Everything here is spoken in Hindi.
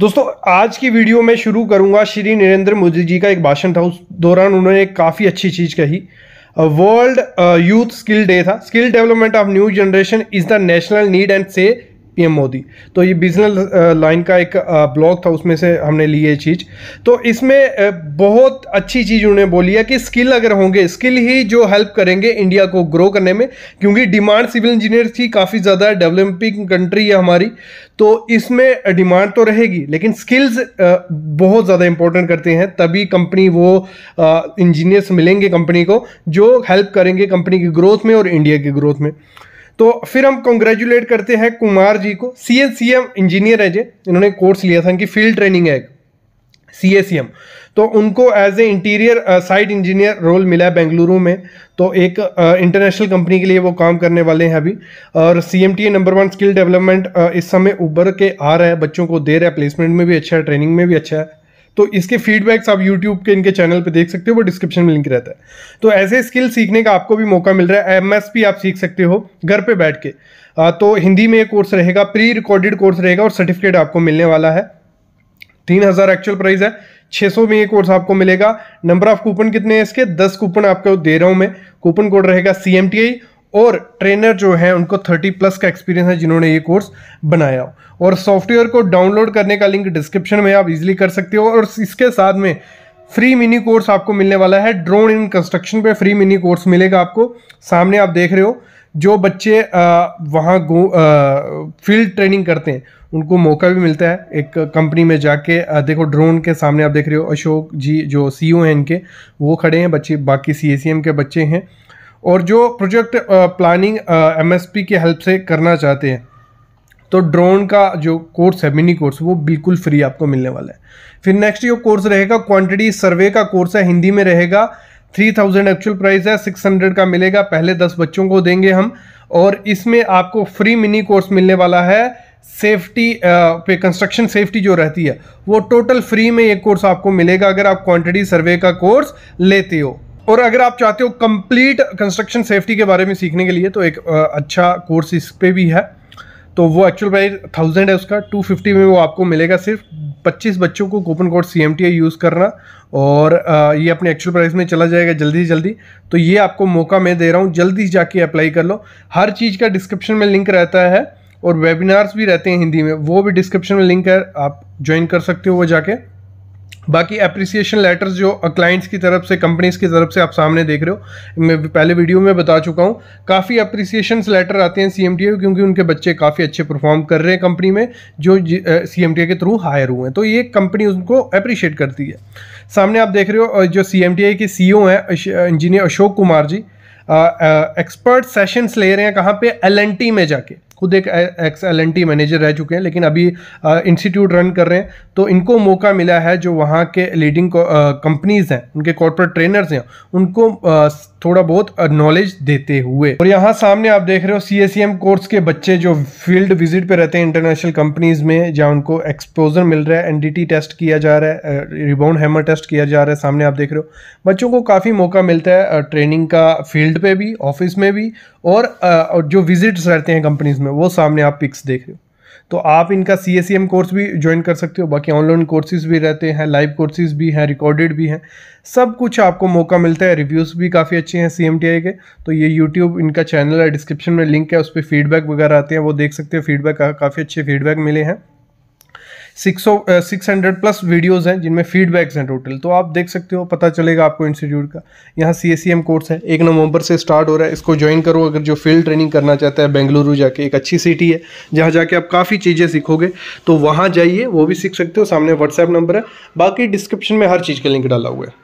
दोस्तों आज की वीडियो में शुरू करूंगा श्री नरेंद्र मोदी जी का एक भाषण था उस दौरान उन्होंने काफ़ी अच्छी चीज़ कही वर्ल्ड यूथ स्किल डे था skill development of new generation is the national need and से पीएम मोदी तो ये बिजनेस लाइन का एक ब्लॉग था उसमें से हमने ली ये चीज़ तो इसमें बहुत अच्छी चीज़ उन्होंने बोली है कि स्किल अगर होंगे स्किल ही जो हेल्प करेंगे इंडिया को ग्रो करने में क्योंकि डिमांड सिविल इंजीनियर की काफ़ी ज़्यादा है डेवलपिंग कंट्री है हमारी तो इसमें डिमांड तो रहेगी लेकिन स्किल्स बहुत ज़्यादा इंपॉर्टेंट करते हैं तभी कंपनी वो इंजीनियर्स मिलेंगे कंपनी को जो हेल्प करेंगे कंपनी की ग्रोथ में और इंडिया की ग्रोथ में तो फिर हम कॉन्ग्रेचुलेट करते हैं कुमार जी को C S C M engineer है जे इन्होंने कोर्स लिया था इनकी फील्ड ट्रेनिंग है सी एस सी एम तो उनको as a interior site engineer role मिला है बेंगलुरु में तो एक इंटरनेशनल uh, कंपनी के लिए वो काम करने वाले हैं अभी और C M T A number one skill development इस समय उबर के आ रहा है बच्चों को दे रहा है प्लेसमेंट में भी अच्छा है ट्रेनिंग में भी अच्छा है तो इसके फीडबैक्स आप यूट्यूब के इनके चैनल पे देख सकते हो वो डिस्क्रिप्शन में लिंक रहता है तो ऐसे स्किल सीखने का आपको भी मौका मिल रहा है एम आप सीख सकते हो घर पे बैठ के आ, तो हिंदी में कोर्स रहेगा प्री रिकॉर्डेड कोर्स रहेगा और सर्टिफिकेट आपको मिलने वाला है तीन हज़ार एक्चुअल प्राइस है 600 में ये कोर्स आपको मिलेगा नंबर ऑफ कूपन कितने हैं इसके 10 कूपन आपको दे रहा हूँ मैं कूपन कोड रहेगा सी एम टी आई और ट्रेनर जो है उनको 30 प्लस का एक्सपीरियंस है जिन्होंने ये कोर्स बनाया और सॉफ्टवेयर को डाउनलोड करने का लिंक डिस्क्रिप्शन में आप इजीली कर सकते हो और इसके साथ में फ्री मिनी कोर्स आपको मिलने वाला है ड्रोन इन कंस्ट्रक्शन पे फ्री मिनी कोर्स मिलेगा आपको सामने आप देख रहे हो जो बच्चे वहाँ फील्ड ट्रेनिंग करते हैं उनको मौका भी मिलता है एक कंपनी में जाके देखो ड्रोन के सामने आप देख रहे हो अशोक जी जो सीईओ e हैं इनके वो खड़े हैं बच्चे बाकी सीएसीएम के बच्चे हैं और जो प्रोजेक्ट प्लानिंग एमएसपी की हेल्प से करना चाहते हैं तो ड्रोन का जो कोर्स है मिनी कोर्स वो बिल्कुल फ्री आपको मिलने वाला है फिर नेक्स्ट जो कोर्स रहेगा क्वांटिटी सर्वे का कोर्स है हिंदी में रहेगा थ्री थाउजेंड एक्चुअल प्राइस है सिक्स हंड्रेड का मिलेगा पहले दस बच्चों को देंगे हम और इसमें आपको फ्री मिनी कोर्स मिलने वाला है सेफ्टी पे कंस्ट्रक्शन सेफ्टी जो रहती है वो टोटल फ्री में ये कोर्स आपको मिलेगा अगर आप क्वांटिटी सर्वे का कोर्स लेते हो और अगर आप चाहते हो कंप्लीट कंस्ट्रक्शन सेफ्टी के बारे में सीखने के लिए तो एक अच्छा कोर्स इस पर भी है तो वो एक्चुअल प्राइस थाउजेंड है उसका टू फिफ्टी में वो आपको मिलेगा सिर्फ पच्चीस बच्चों को coupon code C M T I use करना और ये अपने एक्चुअल प्राइस में चला जाएगा जल्दी से जल्दी तो ये आपको मौका मैं दे रहा हूँ जल्दी जाके अप्लाई कर लो हर चीज़ का डिस्क्रिप्शन में लिंक रहता है और वेबिनार्स भी रहते हैं हिंदी में वो भी डिस्क्रिप्शन में लिंक है आप ज्वाइन कर सकते हो वो जाके बाकी अप्रिसिएशन लेटर्स जो क्लाइंट्स की तरफ से कंपनीज की तरफ से आप सामने देख रहे हो मैं पहले वीडियो में बता चुका हूँ काफ़ी अप्रिसिएशन लेटर आते हैं सी क्योंकि उनके बच्चे काफ़ी अच्छे परफॉर्म कर रहे हैं कंपनी में जो सी के थ्रू हायर हुए हैं तो ये कंपनी उनको अप्रिशिएट करती है सामने आप देख रहे हो जो सी के सी e हैं engineer Ashok Kumar ji expert sessions ले रहे हैं कहाँ पे एल में जाके खुद एक ex L N T manager रह चुके हैं लेकिन अभी इंस्टीट्यूट रन कर रहे हैं तो इनको मौका मिला है जो वहाँ के लीडिंग कंपनीज हैं उनके कॉर्पोरेट ट्रेनर्स हैं उनको आ, थोड़ा बहुत नॉलेज देते हुए और यहाँ सामने आप देख रहे हो C S C M course के बच्चे जो फील्ड विजिट पे रहते हैं इंटरनेशनल कंपनीज में जहाँ उनको एक्सपोजर मिल रहा है एन डी टी टेस्ट किया जा रहा है रिबाउंड हैमर टेस्ट किया जा रहा है सामने आप देख रहे हो बच्चों को काफ़ी मौका मिलता है ट्रेनिंग का फील्ड पे भी ऑफिस में भी और जो विजिट्स रहते हैं कंपनीज में वो सामने आप पिक्स देख रहे हो तो आप इनका सी एस कोर्स भी ज्वाइन कर सकते हो बाकी ऑनलाइन कोर्सेज भी रहते हैं लाइव कोर्सेज भी हैं रिकॉर्डेड भी हैं सब कुछ आपको मौका मिलता है रिव्यूज़ भी काफ़ी अच्छे हैं सी के तो ये यूट्यूब इनका चैनल है डिस्क्रिप्शन में लिंक है उस पर फीडबैक वगैरह आते हैं वो देख सकते हो फीडबैक काफ़ी अच्छे फीडबैक मिले हैं six six hundred plus videos हैं जिनमें फीडबैक्स हैं टोटल तो आप देख सकते हो पता चलेगा आपको इंस्टीट्यूट का यहाँ सी एस e कोर्स है एक नवंबर से स्टार्ट हो रहा है इसको ज्वाइन करो अगर जो फील्ड ट्रेनिंग करना चाहता है बेंगलुरु जाके एक अच्छी सिटी है जहाँ जाके आप काफ़ी चीज़ें सीखोगे तो वहाँ जाइए वो भी सीख सकते हो सामने व्हाट्सएप नंबर है बाकी डिस्क्रिप्शन में हर चीज़ का लिंक डाला हुआ है